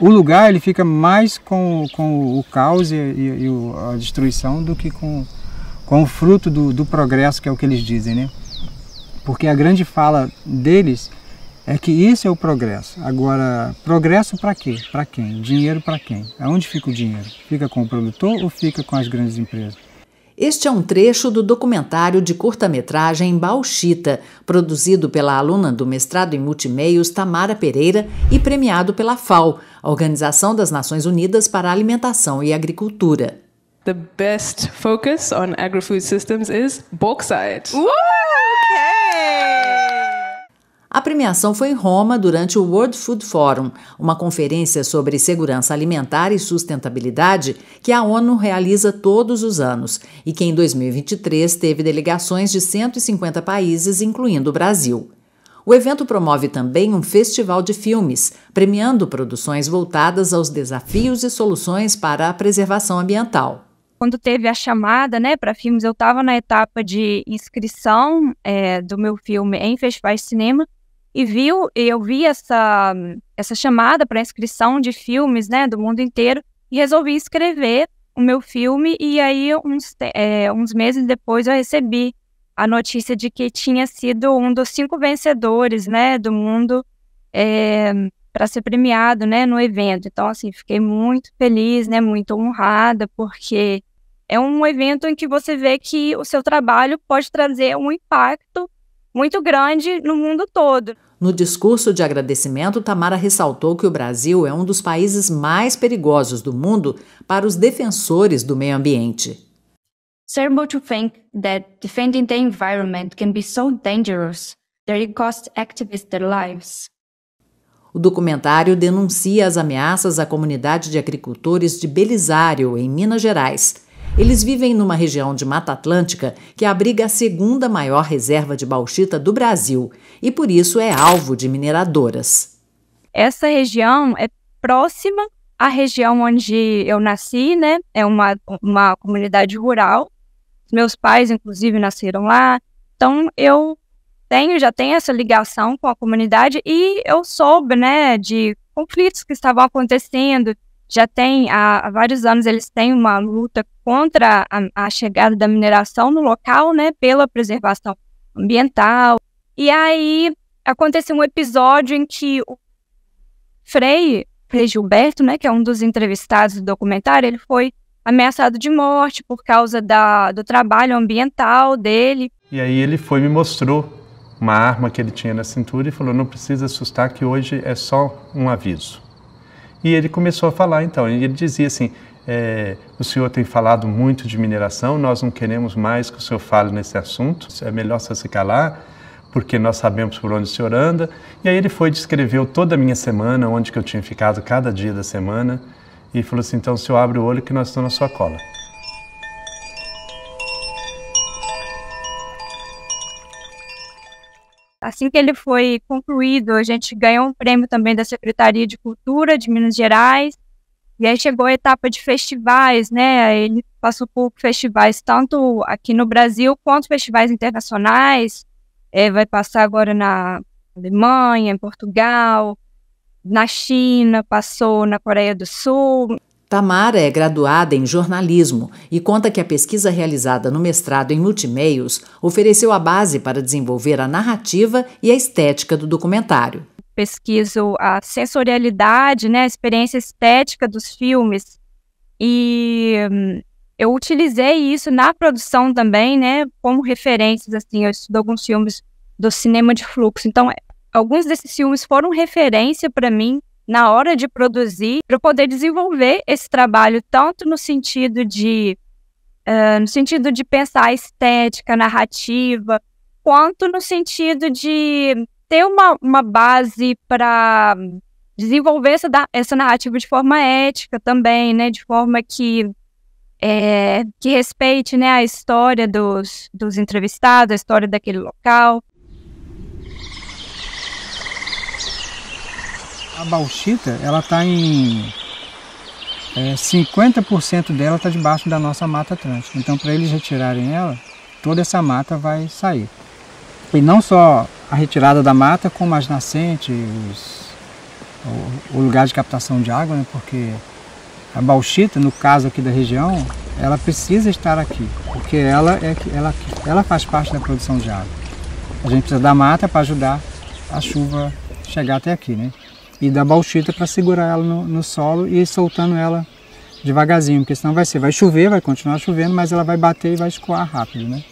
o lugar ele fica mais com, com o caos e, e, e a destruição do que com, com o fruto do, do, progresso, que é o que eles dizem, né? Porque a grande fala deles é que isso é o progresso. Agora, progresso para quê? Para quem? Dinheiro para quem? Aonde fica o dinheiro? Fica com o produtor ou fica com as grandes empresas? Este é um trecho do documentário de curta-metragem Bauxita, produzido pela aluna do mestrado em multimeios Tamara Pereira e premiado pela FAO, Organização das Nações Unidas para a Alimentação e Agricultura. The best focus on agri-food systems is bauxite. Woo! Okay. A premiação foi em Roma durante o World Food Forum, uma conferência sobre segurança alimentar e sustentabilidade que a ONU realiza todos os anos e que em 2023 teve delegações de 150 países, incluindo o Brasil. O evento promove também um festival de filmes, premiando produções voltadas aos desafios e soluções para a preservação ambiental quando teve a chamada né, para filmes, eu estava na etapa de inscrição é, do meu filme em festivais de cinema e viu, eu vi essa, essa chamada para inscrição de filmes, né, do mundo inteiro, e resolvi escrever o meu filme, e aí uns, é, uns meses depois eu recebi a notícia de que tinha sido um dos cinco vencedores, né, do mundo é, para ser premiado, né, no evento. Então, assim, fiquei muito feliz, né, muito honrada, porque é um evento em que você vê que o seu trabalho pode trazer um impacto muito grande no mundo todo. No discurso de agradecimento, Tamara ressaltou que o Brasil é um dos países mais perigosos do mundo para os defensores do meio ambiente. terrible to think that defending the environment can be so dangerous that it costs activists their lives. O documentário denuncia as ameaças à comunidade de agricultores de Belisário, em Minas Gerais eles vivem numa região de Mata Atlântica que abriga a segunda maior reserva de bauxita do Brasil e por isso é alvo de mineradoras. Essa região é próxima à região onde eu nasci, né? É uma, uma comunidade rural. Meus pais, inclusive, nasceram lá. Então, eu tenho, já tenho essa ligação com a comunidade e eu soube, né, de conflitos que estavam acontecendo, já tem há, há, vários anos eles têm uma luta contra a, a, chegada da mineração no local, né, pela preservação ambiental. E aí aconteceu um episódio em que o Frei, Frei Gilberto, né, que é um dos entrevistados do documentário, ele foi ameaçado de morte por causa da, do trabalho ambiental dele. E aí ele foi me mostrou uma arma que ele tinha na cintura e falou: "Não precisa assustar que hoje é só um aviso". E ele começou a falar então, ele dizia assim: é, o senhor tem falado muito de mineração, nós não queremos mais que o senhor fale nesse assunto, é melhor você se calar, porque nós sabemos por onde o senhor anda. E aí ele foi descreveu toda a minha semana, onde que eu tinha ficado cada dia da semana, e falou assim: então o senhor abre o olho que nós estamos na sua cola. Assim que ele foi concluído, a gente ganhou um prêmio também da Secretaria de Cultura de Minas Gerais. E aí chegou a etapa de festivais, né? Ele passou por festivais tanto aqui no Brasil quanto festivais internacionais. É, vai passar agora na Alemanha, em Portugal, na China, passou na Coreia do Sul. Tamara é graduada em jornalismo e conta que a pesquisa realizada no mestrado em multimeios ofereceu a base para desenvolver a narrativa e a estética do documentário. Pesquiso a sensorialidade, né, a experiência estética dos filmes e hum, eu utilizei isso na produção também, né, como referências assim, eu estudo alguns filmes do cinema de fluxo. Então, alguns desses filmes foram referência para mim na hora de produzir, para poder desenvolver esse trabalho, tanto no sentido de uh, no sentido de pensar a estética, a narrativa, quanto no sentido de ter uma, uma base para desenvolver essa, essa narrativa de forma ética também, né? De forma que, é, que respeite né, a história dos, dos entrevistados, a história daquele local. a bauxita, ela está em é, 50% dela está debaixo da nossa mata atlântica. Então, para eles retirarem ela, toda essa mata vai sair. E não só a retirada da mata, como as nascentes, os, o, o, lugar de captação de água, né? porque a bauxita, no caso aqui da região, ela precisa estar aqui, porque ela, é, ela, ela faz parte da produção de água. A gente precisa da mata para ajudar a chuva chegar até aqui, né? e da bauxita para segurar ela no, no, solo e soltando ela devagarzinho, porque senão vai ser, vai chover, vai continuar chovendo, mas ela vai bater e vai escoar rápido, né?